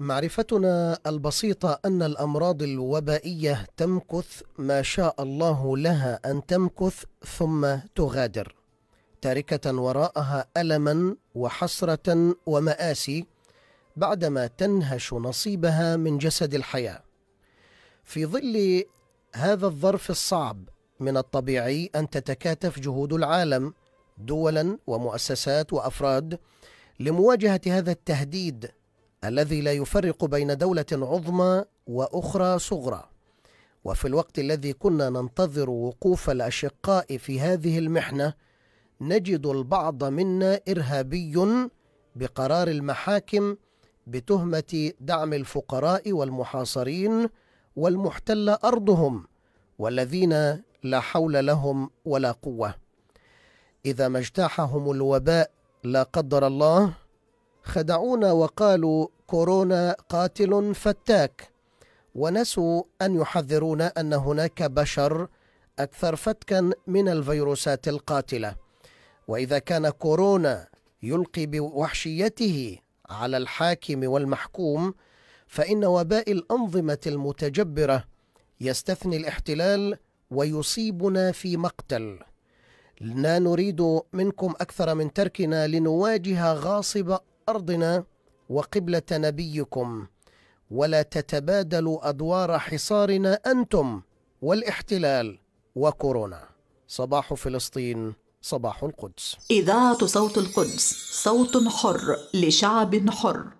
معرفتنا البسيطة أن الأمراض الوبائية تمكث ما شاء الله لها أن تمكث ثم تغادر تاركة وراءها ألما وحسرة ومآسي بعدما تنهش نصيبها من جسد الحياة. في ظل هذا الظرف الصعب من الطبيعي أن تتكاتف جهود العالم دولا ومؤسسات وأفراد لمواجهة هذا التهديد الذي لا يفرق بين دولة عظمى وأخرى صغرى وفي الوقت الذي كنا ننتظر وقوف الأشقاء في هذه المحنة نجد البعض منا إرهابي بقرار المحاكم بتهمة دعم الفقراء والمحاصرين والمحتل أرضهم والذين لا حول لهم ولا قوة إذا ما اجتاحهم الوباء لا قدر الله خدعونا وقالوا كورونا قاتل فتاك ونسوا أن يحذرون أن هناك بشر أكثر فتكا من الفيروسات القاتلة وإذا كان كورونا يلقي بوحشيته على الحاكم والمحكوم فإن وباء الأنظمة المتجبرة يستثني الاحتلال ويصيبنا في مقتل لا نريد منكم أكثر من تركنا لنواجه غاصب أرضنا وقبلة نبيكم ولا تتبادلوا أدوار حصارنا أنتم والاحتلال وكورونا صباح فلسطين صباح القدس إذاعة صوت القدس صوت حر لشعب حر